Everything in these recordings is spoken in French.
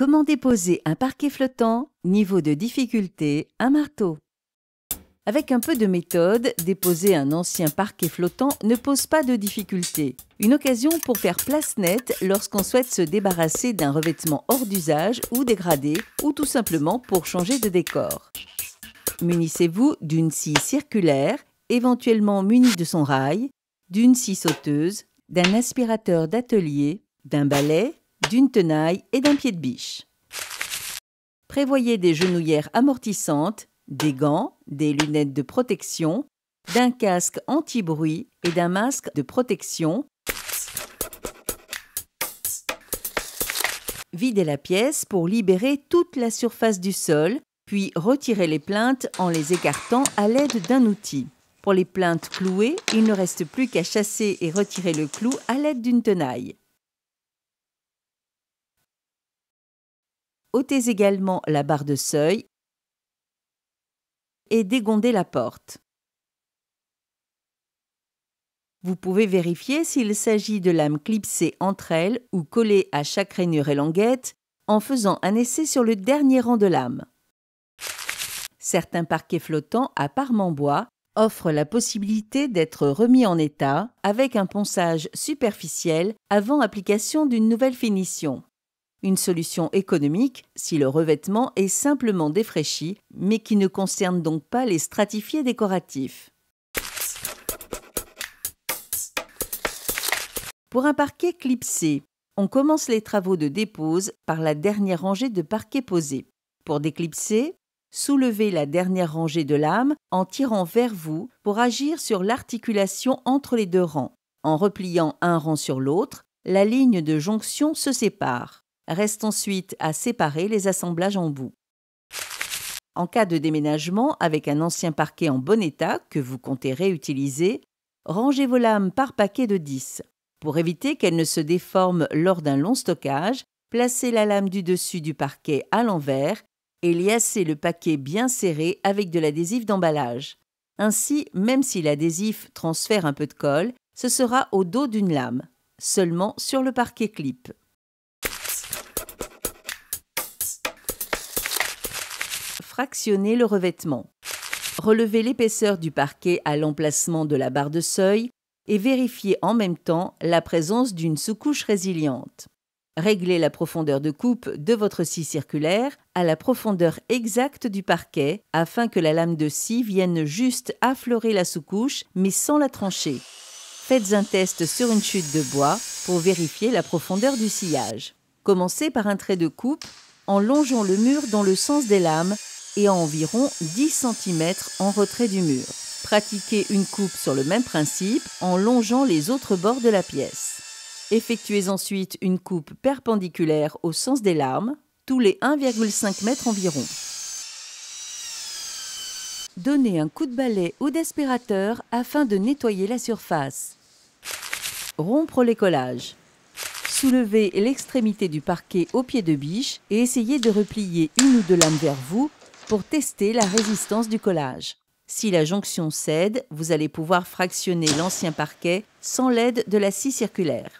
Comment déposer un parquet flottant Niveau de difficulté, un marteau. Avec un peu de méthode, déposer un ancien parquet flottant ne pose pas de difficulté. Une occasion pour faire place nette lorsqu'on souhaite se débarrasser d'un revêtement hors d'usage ou dégradé, ou tout simplement pour changer de décor. Munissez-vous d'une scie circulaire, éventuellement munie de son rail, d'une scie sauteuse, d'un aspirateur d'atelier, d'un balai d'une tenaille et d'un pied de biche. Prévoyez des genouillères amortissantes, des gants, des lunettes de protection, d'un casque anti-bruit et d'un masque de protection. Videz la pièce pour libérer toute la surface du sol, puis retirez les plaintes en les écartant à l'aide d'un outil. Pour les plaintes clouées, il ne reste plus qu'à chasser et retirer le clou à l'aide d'une tenaille. ôtez également la barre de seuil et dégondez la porte. Vous pouvez vérifier s'il s'agit de lames clipsées entre elles ou collées à chaque rainure et languette en faisant un essai sur le dernier rang de lames. Certains parquets flottants à parement bois offrent la possibilité d'être remis en état avec un ponçage superficiel avant application d'une nouvelle finition. Une solution économique si le revêtement est simplement défraîchi, mais qui ne concerne donc pas les stratifiés décoratifs. Pour un parquet clipsé, on commence les travaux de dépose par la dernière rangée de parquet posé. Pour déclipser, soulevez la dernière rangée de lames en tirant vers vous pour agir sur l'articulation entre les deux rangs. En repliant un rang sur l'autre, la ligne de jonction se sépare. Reste ensuite à séparer les assemblages en bout. En cas de déménagement avec un ancien parquet en bon état que vous comptez réutiliser, rangez vos lames par paquet de 10. Pour éviter qu'elles ne se déforment lors d'un long stockage, placez la lame du dessus du parquet à l'envers et liassez le paquet bien serré avec de l'adhésif d'emballage. Ainsi, même si l'adhésif transfère un peu de colle, ce sera au dos d'une lame, seulement sur le parquet clip. fractionner le revêtement. Relevez l'épaisseur du parquet à l'emplacement de la barre de seuil et vérifiez en même temps la présence d'une sous-couche résiliente. Réglez la profondeur de coupe de votre scie circulaire à la profondeur exacte du parquet afin que la lame de scie vienne juste affleurer la sous-couche mais sans la trancher. Faites un test sur une chute de bois pour vérifier la profondeur du sillage. Commencez par un trait de coupe en longeant le mur dans le sens des lames et à environ 10 cm en retrait du mur. Pratiquez une coupe sur le même principe en longeant les autres bords de la pièce. Effectuez ensuite une coupe perpendiculaire au sens des larmes, tous les 1,5 m environ. Donnez un coup de balai ou d'aspirateur afin de nettoyer la surface. Rompre les collages. Soulevez l'extrémité du parquet au pied de biche et essayez de replier une ou deux lames vers vous pour tester la résistance du collage. Si la jonction cède, vous allez pouvoir fractionner l'ancien parquet sans l'aide de la scie circulaire.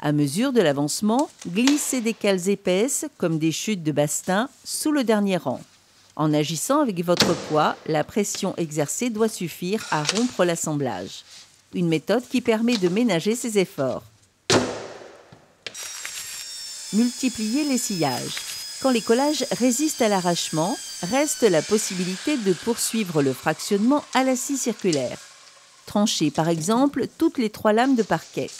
À mesure de l'avancement, glissez des cales épaisses, comme des chutes de bastin, sous le dernier rang. En agissant avec votre poids, la pression exercée doit suffire à rompre l'assemblage. Une méthode qui permet de ménager ses efforts. Multipliez les sillages. Quand les collages résistent à l'arrachement, reste la possibilité de poursuivre le fractionnement à la scie circulaire. Tranchez par exemple toutes les trois lames de parquet.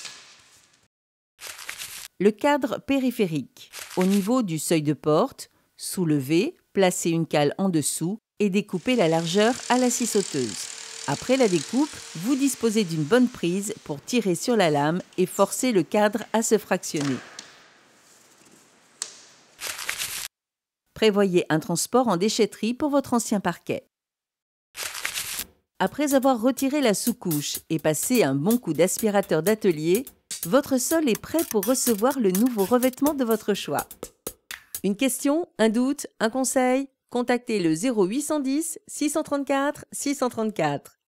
Le cadre périphérique. Au niveau du seuil de porte, soulever, placer une cale en dessous et découper la largeur à la scie sauteuse. Après la découpe, vous disposez d'une bonne prise pour tirer sur la lame et forcer le cadre à se fractionner. Prévoyez un transport en déchetterie pour votre ancien parquet. Après avoir retiré la sous-couche et passé un bon coup d'aspirateur d'atelier, votre sol est prêt pour recevoir le nouveau revêtement de votre choix. Une question, un doute, un conseil Contactez le 0810 634 634.